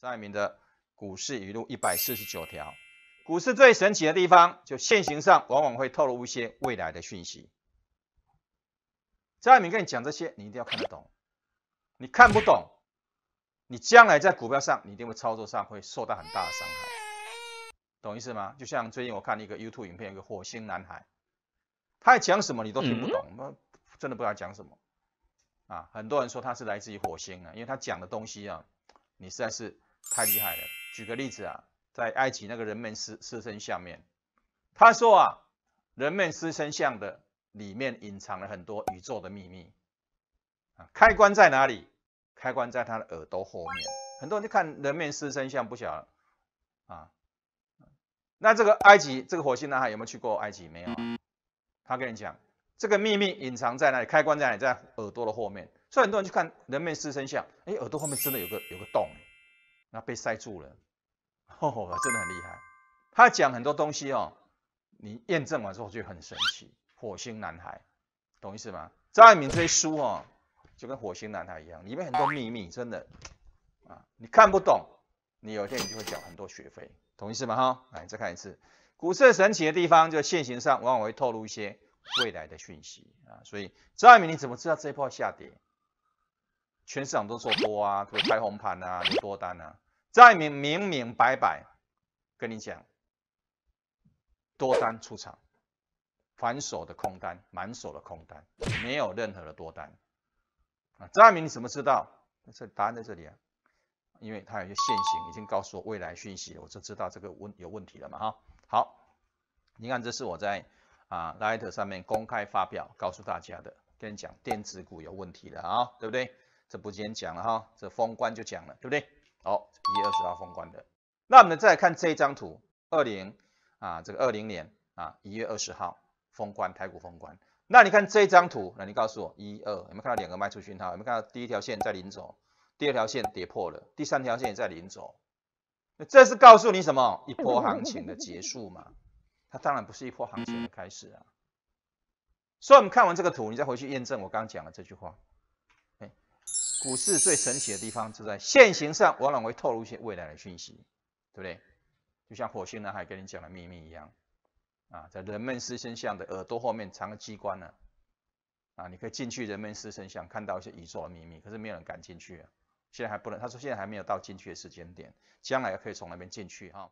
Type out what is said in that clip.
张爱民的《股市语录》一百四十九条，股市最神奇的地方，就现形上往往会透露一些未来的讯息。张爱民跟你讲这些，你一定要看得懂。你看不懂，你将来在股票上，你一定会操作上会受到很大的伤害。懂意思吗？就像最近我看一个 YouTube 影片，一个火星男孩，他在讲什么你都听不懂，那真的不知道讲什么啊！很多人说他是来自于火星啊，因为他讲的东西啊，你实在是。太厉害了！举个例子啊，在埃及那个人面狮狮身像面，他说啊，人面狮身像的里面隐藏了很多宇宙的秘密啊。开关在哪里？开关在他的耳朵后面。很多人就看人面狮身像不晓得啊。那这个埃及，这个火星男孩有没有去过埃及？没有。他跟你讲，这个秘密隐藏在哪里？开关在哪里？在耳朵的后面。所以很多人去看人面狮身像，哎，耳朵后面真的有个有个洞。那被塞住了，哦，真的很厉害。他讲很多东西哦，你验证完之后就很神奇。火星男孩，懂意思吗？张爱敏这些书哦，就跟火星男孩一样，里面很多秘密，真的啊，你看不懂，你有一天就会缴很多学费，懂意思吗？哈，来再看一次。股市神奇的地方，就现行上往往会透露一些未来的讯息啊，所以张爱敏你怎么知道这一波下跌？全市场都说多啊，都开红盘啊，多单啊。张爱明，明明白白跟你讲，多单出场，反手的空单，满手的空单，没有任何的多单啊。张爱你怎么知道？这答案在这里啊，因为他有些现形，已经告诉我未来讯息，我就知道这个问有问题了嘛哈。好，你看这是我在啊，light 上面公开发表告诉大家的，跟你讲电子股有问题了啊，对不对？这不今天讲了哈，这封关就讲了，对不对？好，一月二十号封关的。那我们再来看这一张图，二零啊，这个二零年啊，一月二十号封关，台股封关。那你看这一张图，那你告诉我一二，有没有看到两个卖出讯号？有没有看到第一条线在临走，第二条线跌破了，第三条线也在临走？那这是告诉你什么？一波行情的结束嘛？它当然不是一波行情的开始啊。所以我们看完这个图，你再回去验证我刚刚讲的这句话。股市最神奇的地方就在现形上，往往会透露一些未来的讯息，对不对？就像火星男孩跟你讲的秘密一样，啊，在人们失身像的耳朵后面藏个机关呢，啊，你可以进去人们失身像，看到一些宇宙的秘密，可是没有人敢进去啊。现在还不能，他说现在还没有到进去的时间点，将来可以从那边进去哈。